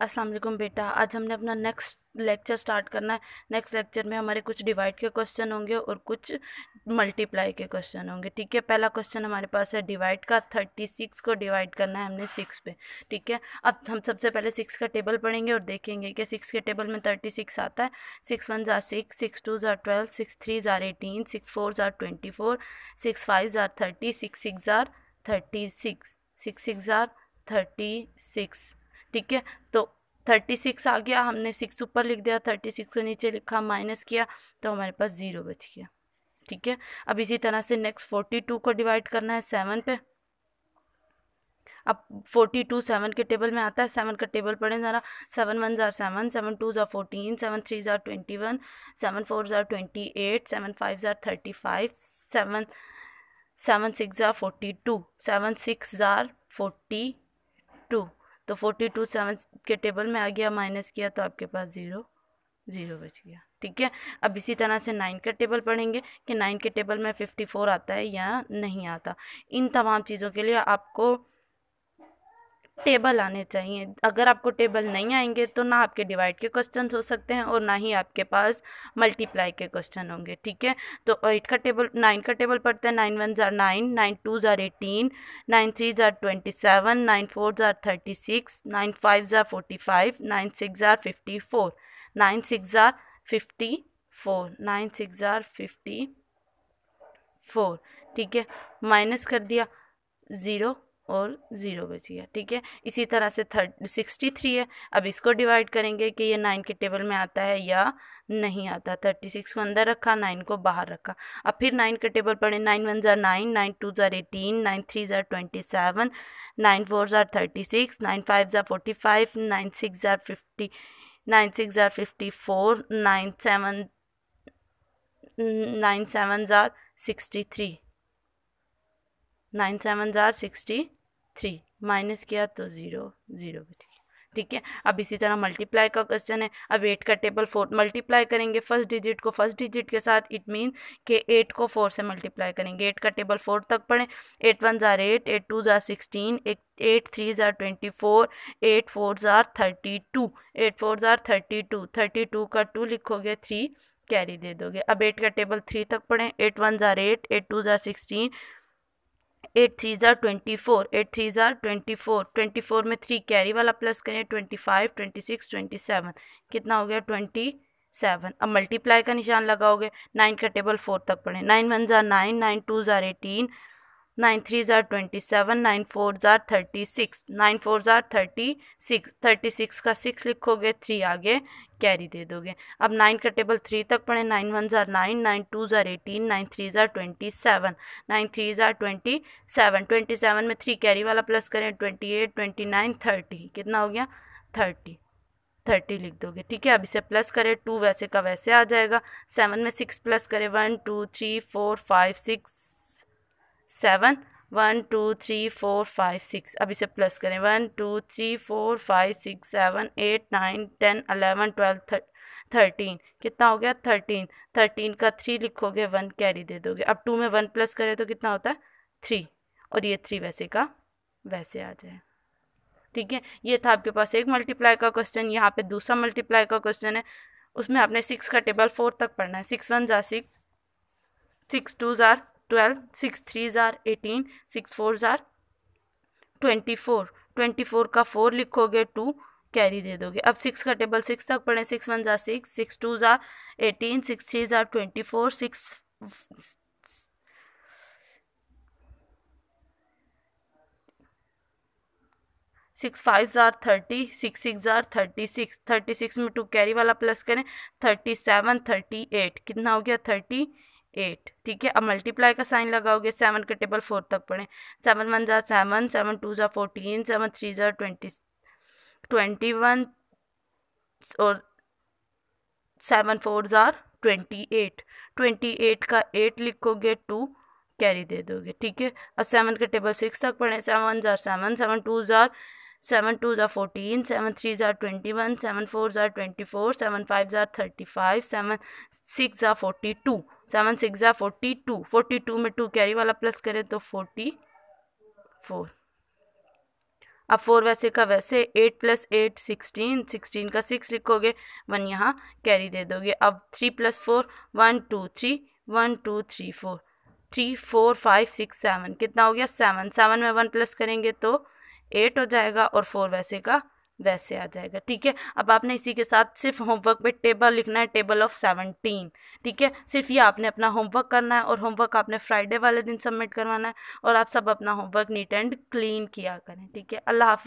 अस्सलाम वालेकुम बेटा आज हमने अपना नेक्स्ट लेक्चर स्टार्ट करना है नेक्स्ट लेक्चर में हमारे कुछ डिवाइड के क्वेश्चन होंगे और कुछ मल्टीप्लाई के क्वेश्चन होंगे ठीक है पहला क्वेश्चन हमारे पास है डिवाइड का थर्टी सिक्स को डिवाइड करना है हमने सिक्स पे ठीक है अब हम सबसे पहले सिक्स का टेबल पढ़ेंगे और देखेंगे कि सिक्स के टेबल में थर्टी सिक्स आता है सिक्स वन ज़ार सिक्स सिक्स टू ज़ार ट्वेल्व सिक्स थ्री ज़ार एटीन सिक्स फोर ज़ार ट्वेंटी फोर सिक्स फाइव ज़ार थर्टी सिक्स सिक्स ज़ार थर्टी सिक्स सिक्स सिक्स ज़ार थर्टी सिक्स ठीक है तो थर्टी सिक्स आ गया हमने सिक्स ऊपर लिख दिया थर्टी सिक्स के नीचे लिखा माइनस किया तो हमारे पास ज़ीरो बच गया ठीक है अब इसी तरह से नेक्स्ट फोर्टी टू को डिवाइड करना है सेवन पे अब फोर्टी टू सेवन के टेबल में आता है सेवन का टेबल पढ़ें ज़रा सेवन वन ज़ार सेवन सेवन टू ज़ार फोर्टीन सेवन थ्री ज़ार ट्वेंटी वन सेवन फोर ज़ार ट्वेंटी एट सेवन फाइव ज़ार thirty five seven seven six ज़ार फोर्टी टू सेवन सिक्स ज़ार फोर्टी टू तो फोर्टी टू सेवन के टेबल में आ गया माइनस किया तो आपके पास ज़ीरो ज़ीरो बच गया ठीक है अब इसी तरह से नाइन का टेबल पढ़ेंगे कि नाइन के टेबल में फिफ्टी फोर आता है या नहीं आता इन तमाम चीज़ों के लिए आपको टेबल आने चाहिए अगर आपको टेबल नहीं आएंगे तो ना आपके डिवाइड के क्वेश्चन हो सकते हैं और ना ही आपके पास मल्टीप्लाई के क्वेश्चन होंगे ठीक है तो एट का टेबल नाइन का टेबल पढ़ते हैं नाइन वन ज़ार नाइन नाइन टू ज़ार एटीन नाइन थ्री ज़ार ट्वेंटी सेवन नाइन फोर ज़ार थर्टी सिक्स नाइन फाइव ज़ार फोर्टी फाइव नाइन सिक्स ज़ार फिफ्टी फोर नाइन सिक्स ज़ार फिफ्टी फोर नाइन सिक्स ज़ार फिफ्टी फोर ठीक है माइनस कर दिया ज़ीरो और ज़ीरो बच गया ठीक है इसी तरह से थर्ड सिक्सटी थ्री है अब इसको डिवाइड करेंगे कि ये नाइन के टेबल में आता है या नहीं आता थर्टी सिक्स को अंदर रखा नाइन को बाहर रखा अब फिर नाइन के टेबल पड़े नाइन वन ज़ार नाइन नाइन टू ज़ार एटीन नाइन थ्री ज़ार ट्वेंटी सेवन नाइन फोर ज़ार थर्टी सिक्स नाइन फाइव ज़ार फोर्टी फाइव नाइन सिक्स ज़ार फिफ्टी नाइन सिक्स ज़ार fifty four nine seven nine seven ज़ार सिक्सटी थ्री नाइन सेवन ज़ार sixty three minus किया तो zero zero बच गया ठीक है अब इसी तरह मल्टीप्लाई का क्वेश्चन है अब एट का टेबल फोर मल्टीप्लाई करेंगे फर्स्ट डिजिट को फर्स्ट डिजिट के साथ इट मीन के एट को फोर से मल्टीप्लाई करेंगे एट का टेबल फोर तक पढ़ें एट वन ज़ार एट एट टू ज़ार सिक्सटीन एक एट थ्री ज़ार ट्वेंटी फोर एट फोर ज़ार थर्टी टू एट फोर ज़ार थर्टी टू थर्टी टू का टू लिखोगे थ्री कैरी दे दोगे अब एट का टेबल थ्री तक पढ़ें एट वन ज़ार एट एट टू ज़ार सिक्सटीन एट थ्री ज़ार ट्वेंटी फोर एट थ्री ज़ार ट्वेंटी फोर ट्वेंटी फोर में थ्री कैरी वाला प्लस करें twenty five twenty six twenty seven कितना हो गया ट्वेंटी सेवन अब मल्टीप्लाई का निशान लगाओगे नाइन का टेबल फोर तक पढ़ें नाइन वन ज़ार नाइन नाइन टू ज़ार एटीन नाइन थ्री ज़ार ट्वेंटी सेवन नाइन फोर ज़ार थर्टी सिक्स नाइन फोर ज़ार थर्टी सिक्स थर्टी सिक्स का सिक्स लिखोगे थ्री आगे कैरी दे दोगे अब नाइन का टेबल थ्री तक पढ़े नाइन वन ज़ार नाइन नाइन टू ज़ार एटीन नाइन थ्री ज़ार ट्वेंटी सेवन नाइन थ्री ज़ार ट्वेंटी सेवन ट्वेंटी सेवन में थ्री कैरी वाला प्लस करें twenty eight twenty nine thirty कितना हो गया थर्टी थर्टी लिख दोगे ठीक है अब इसे प्लस करें टू वैसे का वैसे आ जाएगा सेवन में सिक्स प्लस करें one two three four five six seven one two three four five six अब इसे प्लस करें one two three four five six seven eight nine ten eleven twelve thirteen कितना हो गया थर्टीन थर्टीन का three लिखोगे one carry दे दोगे अब टू में वन प्लस करें तो कितना होता है थ्री और ये थ्री वैसे का वैसे आ जाए ठीक है ये था आपके पास एक मल्टीप्लाई का क्वेश्चन यहाँ पे दूसरा मल्टीप्लाई का क्वेश्चन है उसमें आपने सिक्स का टेबल फोर तक पढ़ना है सिक्स वन ज़ार सिक्स सिक्स टू ज़ार ट्वेल्व सिक्स थ्री ज़ार एटीन सिक्स फोर ज़ार ट्वेंटी फोर ट्वेंटी फोर का फोर लिखोगे टू कैरी दे दोगे अब सिक्स का टेबल सिक्स तक पढ़ें सिक्स वन ज़ार सिक्स सिक्स टू ज़ार एटीन सिक्स थ्री ज़ार twenty four six six five ज़ार थर्टी सिक्स सिक्स ज़ार थर्टी सिक्स थर्टी सिक्स में टू कैरी वाला प्लस करें थर्टी सेवन थर्टी एट कितना हो गया थर्टी एट ठीक है अब मल्टीप्लाई का साइन लगाओगे सेवन के टेबल फोर तक पढ़ें सेवन वन जार सेवन सेवन टू जार फोर्टीन सेवन थ्री ज़ार ट्वेंटी ट्वेंटी वन और सेवन फोर ज़ार ट्वेंटी एट ट्वेंटी एट का एट लिखोगे टू कैरी दे दोगे ठीक है अब सेवन के टेबल सिक्स तक पढ़ें सेवन ज़ार सेवन सेवन टू ज़ार सेवन टू ज़ा फोर्टीन सेवन थ्री ज़ा ट्वेंटी वन सेवन फोर ज़ा ट्वेंटी फोर सेवन फाइव ज़ा थर्टी फाइव सेवन सिक्स ज़ा फोर्टी टू सेवन सिक्स ज़ा फोर्टी टू फोर्टी टू में टू कैरी वाला प्लस करें तो फोर्टी फोर अब फोर वैसे का वैसे eight plus eight sixteen sixteen का सिक्स लिखोगे वन यहाँ कैरी दे दोगे अब three plus four one two three one two three four three four five six seven कितना हो गया सेवन सेवन में वन प्लस करेंगे तो एट हो जाएगा और फोर वैसे का वैसे आ जाएगा ठीक है अब आपने इसी के साथ सिर्फ होमवर्क पे टेबल लिखना है टेबल ऑफ सेवनटीन ठीक है सिर्फ ये आपने अपना होमवर्क करना है और होमवर्क आपने फ्राइडे वाले दिन सबमिट करवाना है और आप सब अपना होमवर्क नीट एंड क्लीन किया करें ठीक है अल्लाह हाफि